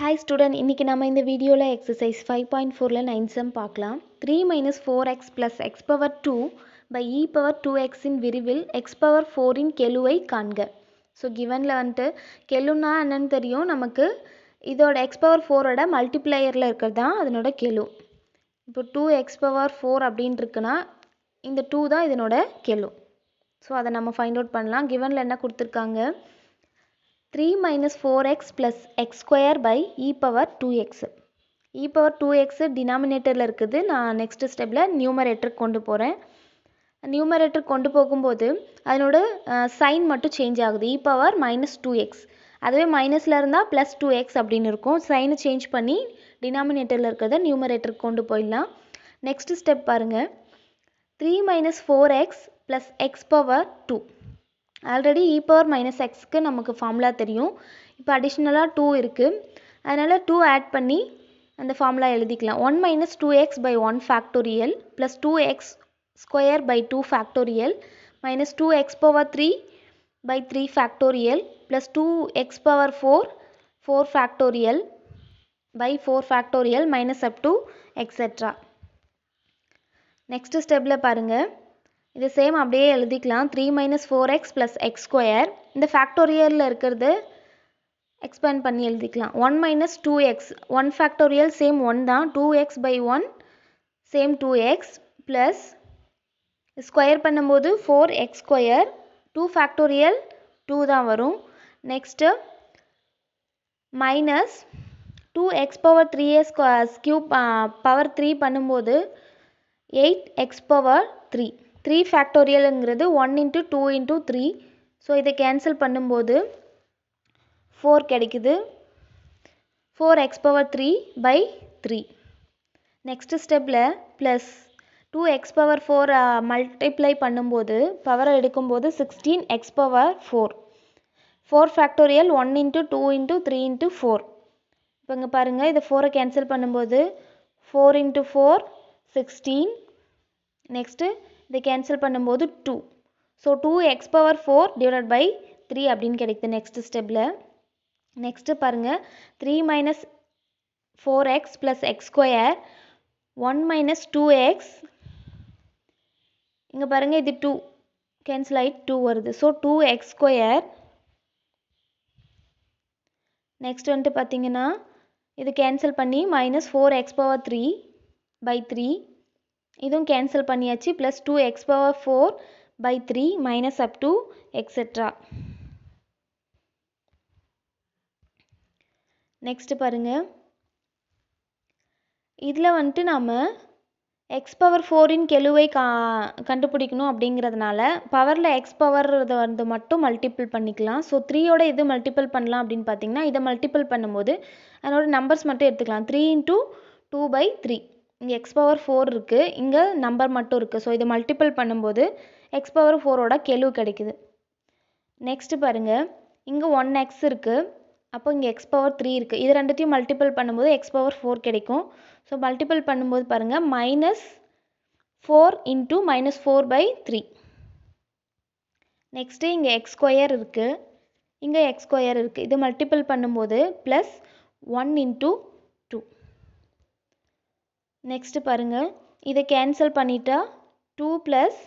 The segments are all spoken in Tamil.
ஹாய் ஸ்டூடெண்ட் இன்றைக்கி நம்ம இந்த வீடியோவில் எக்ஸசைஸ் ஃபைவ் பாயிண்ட் ஃபோரில் நைன் சம் பார்க்கலாம் three minus four x plus x power two by e power two எக்ஸின் விரிவில் எக்ஸ் பவர் ஃபோரின் கெலுவை காண்க ஸோ கிவனில் வந்துட்டு கெலுன்னா என்னென்னு தெரியும் நமக்கு இதோட எக்ஸ் பவர் ஃபோரோட மல்டிப்ளையரில் இருக்கிறது தான் அதனோட கெலு இப்போ டூ எக்ஸ் பவர் ஃபோர் அப்படின்ட்டு இருக்குன்னா இந்த டூ தான் இதனோட கெலு ஸோ அதை நம்ம ஃபைண்ட் அவுட் பண்ணலாம் கிவனில் என்ன கொடுத்துருக்காங்க three minus four x plus x square by e power two x e power two x டினாமினேட்டரில் இருக்குது நான் நெக்ஸ்ட்டு ஸ்டெப்பில் நியூமரேட்டருக்கு கொண்டு போகிறேன் நியூமரேட்டருக்கு கொண்டு போகும்போது அதனோட சைன் மட்டும் சேஞ்ச் ஆகுது e power minus two x அதுவே மைனஸில் இருந்தால் ப்ளஸ் டூ எக்ஸ் அப்படின்னு இருக்கும் சைனை சேஞ்ச் பண்ணி டினாமினேட்டரில் இருக்கிறத நியூமரேட்டருக்கு கொண்டு போயிடலாம் நெக்ஸ்ட்டு ஸ்டெப் பாருங்கள் three minus four x plus x power two already e power minus எக்ஸ்க்கு நமக்கு ஃபார்முலா தெரியும் இப்போ அடிஷ்னலாக டூ இருக்குது அதனால் டூ ஆட் பண்ணி அந்த ஃபார்முலா எழுதிக்கலாம் one minus two x by one factorial plus two x square by two factorial minus two x power three by three factorial plus two x power four four factorial by four factorial minus up to etcetera next ஸ்டெப்பில் பாருங்கள் இது சேம் அப்படியே எழுதிக்கலாம் three minus four x plus x square இந்த ஃபேக்டோரியலில் இருக்கிறது எக்ஸ்பேண்ட் பண்ணி எழுதிக்கலாம் one minus two x one factorial same one தான் two x by one same two x plus square பண்ணும்போது four x square two factorial two தான் வரும் next minus two x power three எஸ் ஸ்கொ கியூப் பவர் த்ரீ பண்ணும்போது eight x power three three ஃபேக்டோரியலுங்கிறது one into two into three so இதை கேன்சல் பண்ணும்போது ஃபோர் கிடைக்குது four x power three by three next ஸ்டெப்பில் plus two x power four multiply பண்ணும்போது பவரை எடுக்கும்போது sixteen x power four four factorial one into two into three into four இப்போ இங்கே பாருங்கள் இதை ஃபோரை கேன்சல் பண்ணும்போது four into four sixteen next இதை கேன்சல் பண்ணும்போது two so two x power four divide by three அப்படின்னு கிடைக்குது நெக்ஸ்ட் ஸ்டெப்பில் நெக்ஸ்ட்டு பாருங்கள் three minus four x plus x square one minus two x இங்கே பாருங்கள் இது டூ கேன்சல் ஆகிட்டு டூ வருது so two x square next வந்துட்டு பார்த்தீங்கன்னா இது கேன்சல் பண்ணி minus four x power three by three இதுவும் கேன்சல் பண்ணியாச்சு plus two x power four by three minus up to etcetera next பாருங்கள் இதில் வந்துட்டு நாம் எக்ஸ் பவர் ஃபோரின் கெழுவை கா கண்டுபிடிக்கணும் அப்படிங்கிறதுனால பவரில் எக்ஸ் பவர் வந்து மட்டும் மல்டிபிள் பண்ணிக்கலாம் ஸோ த்ரீயோட இது மல்டிபிள் பண்ணலாம் அப்படின்னு பார்த்தீங்கன்னா இதை மல்டிபிள் பண்ணும்போது அதனோட நம்பர்ஸ் மட்டும் எடுத்துக்கலாம் three into two by three இங்கே எக்ஸ் பவர் ஃபோர் இருக்குது இங்கே நம்பர் மட்டும் இருக்குது ஸோ இதை மல்டிபிள் பண்ணும்போது எக்ஸ் பவர் ஃபோரோட கெழுவு கிடைக்குது நெக்ஸ்ட்டு பாருங்கள் இங்கே ஒன் எக்ஸ் இருக்குது அப்போ இங்கே எக்ஸ் பவர் த்ரீ இருக்குது இது ரெண்டுத்தையும் மல்டிபிள் பண்ணும்போது எக்ஸ் பவர் ஃபோர் கிடைக்கும் ஸோ மல்டிபிள் பண்ணும்போது பாருங்கள் minus four into minus four by three next இங்கே எக்ஸ் ஸ்கொயர் இருக்குது இங்கே எக்ஸ் ஸ்கொயர் இருக்குது இது மல்டிபிள் பண்ணும்போது plus one into two next பாருங்கள் இதை கேன்சல் பண்ணிட்டா two plus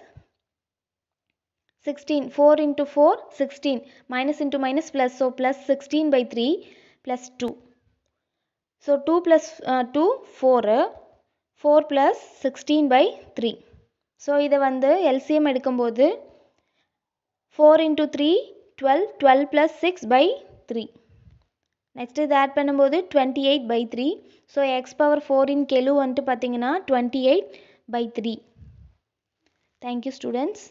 sixteen four into four sixteen minus into minus plus so plus sixteen by three plus two so two plus two four four plus sixteen by three so இதை வந்து எல்சிஎம் எடுக்கும்போது four into three twelve twelve plus six by three next இது ஆட் பண்ணும்போது twenty eight by three so x power ஃபோரின் கெலு வந்துட்டு பார்த்தீங்கன்னா twenty eight by three thank you students